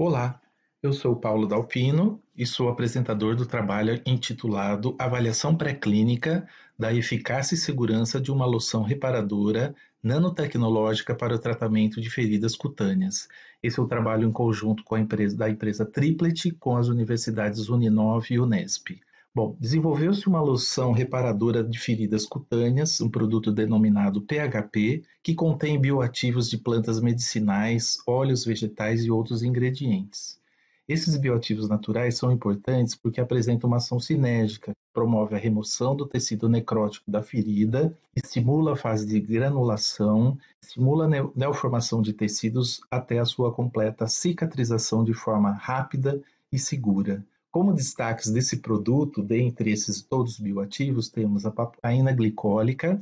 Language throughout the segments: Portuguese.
Olá, eu sou Paulo Dalpino e sou apresentador do trabalho intitulado Avaliação Pré-Clínica da Eficácia e Segurança de uma Loção Reparadora Nanotecnológica para o Tratamento de Feridas Cutâneas. Esse é o um trabalho em conjunto com a empresa, da empresa Triplet com as universidades Uninove e Unesp. Bom, desenvolveu-se uma loção reparadora de feridas cutâneas, um produto denominado PHP, que contém bioativos de plantas medicinais, óleos vegetais e outros ingredientes. Esses bioativos naturais são importantes porque apresentam uma ação sinérgica, que promove a remoção do tecido necrótico da ferida, estimula a fase de granulação, estimula a neoformação de tecidos até a sua completa cicatrização de forma rápida e segura. Como destaques desse produto, dentre esses todos bioativos, temos a papaina glicólica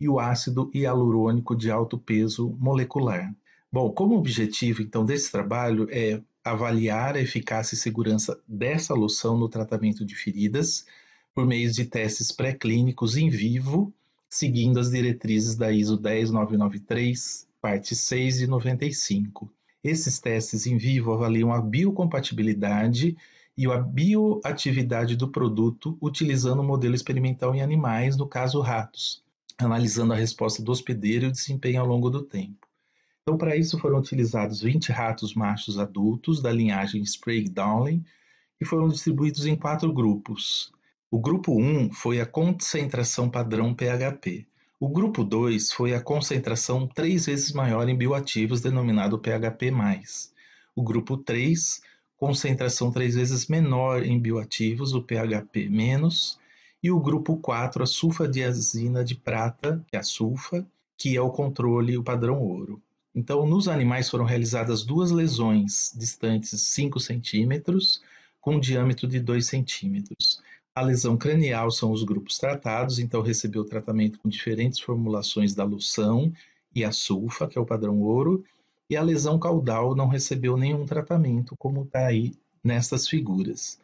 e o ácido hialurônico de alto peso molecular. Bom, como objetivo então desse trabalho é avaliar a eficácia e segurança dessa loção no tratamento de feridas por meio de testes pré-clínicos em vivo, seguindo as diretrizes da ISO 10993, parte 6 e 95. Esses testes em vivo avaliam a biocompatibilidade e a bioatividade do produto utilizando o um modelo experimental em animais, no caso ratos, analisando a resposta do hospedeiro e o desempenho ao longo do tempo. Então, para isso foram utilizados 20 ratos machos adultos da linhagem Sprague Dowling e foram distribuídos em quatro grupos. O grupo 1 foi a concentração padrão PHP. O grupo 2 foi a concentração três vezes maior em bioativos, denominado PHP. O grupo 3 concentração três vezes menor em bioativos, o PHP-, e o grupo 4, a sulfadiazina de prata, que é a sulfa, que é o controle, o padrão ouro. Então, nos animais foram realizadas duas lesões distantes 5 centímetros, com um diâmetro de 2 centímetros. A lesão cranial são os grupos tratados, então recebeu tratamento com diferentes formulações da loção e a sulfa, que é o padrão ouro, e a lesão caudal não recebeu nenhum tratamento, como está aí nessas figuras.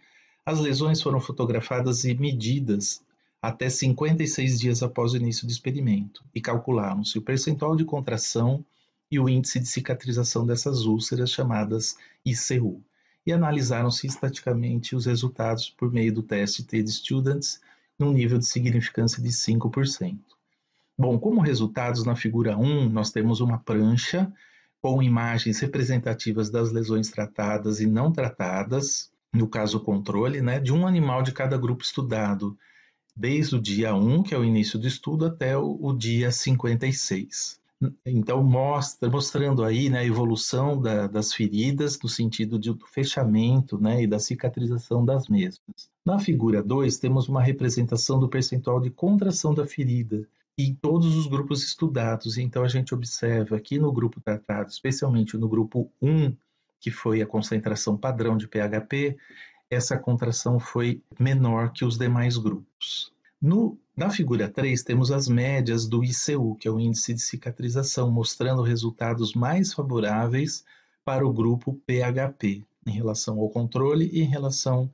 As lesões foram fotografadas e medidas até 56 dias após o início do experimento e calcularam-se o percentual de contração e o índice de cicatrização dessas úlceras chamadas ICU. E analisaram-se estaticamente os resultados por meio do teste TED Students num nível de significância de 5%. Bom, como resultados na figura 1, nós temos uma prancha com imagens representativas das lesões tratadas e não tratadas, no caso controle, né, de um animal de cada grupo estudado, desde o dia 1, que é o início do estudo, até o, o dia 56. Então, mostra, mostrando aí né, a evolução da, das feridas no sentido de, do fechamento né, e da cicatrização das mesmas. Na figura 2, temos uma representação do percentual de contração da ferida em todos os grupos estudados. Então, a gente observa aqui no grupo tratado, especialmente no grupo 1, que foi a concentração padrão de PHP, essa contração foi menor que os demais grupos. No na figura 3, temos as médias do ICU, que é o índice de cicatrização, mostrando resultados mais favoráveis para o grupo PHP, em relação ao controle e em relação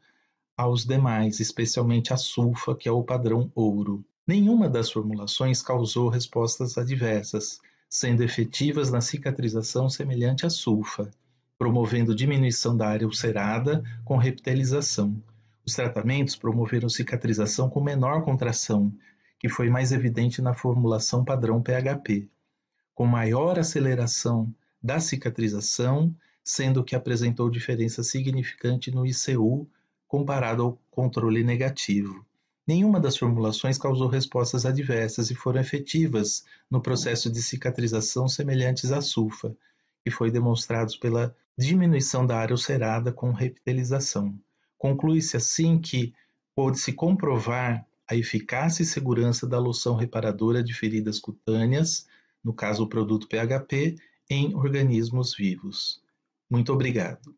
aos demais, especialmente a sulfa, que é o padrão ouro. Nenhuma das formulações causou respostas adversas, sendo efetivas na cicatrização semelhante à sulfa, promovendo diminuição da área ulcerada com reptilização. Os tratamentos promoveram cicatrização com menor contração, que foi mais evidente na formulação padrão PHP, com maior aceleração da cicatrização, sendo que apresentou diferença significante no ICU comparado ao controle negativo. Nenhuma das formulações causou respostas adversas e foram efetivas no processo de cicatrização semelhantes à sulfa, que foi demonstrado pela diminuição da área ulcerada com reptilização. Conclui-se assim que pôde-se comprovar a eficácia e segurança da loção reparadora de feridas cutâneas, no caso o produto PHP, em organismos vivos. Muito obrigado.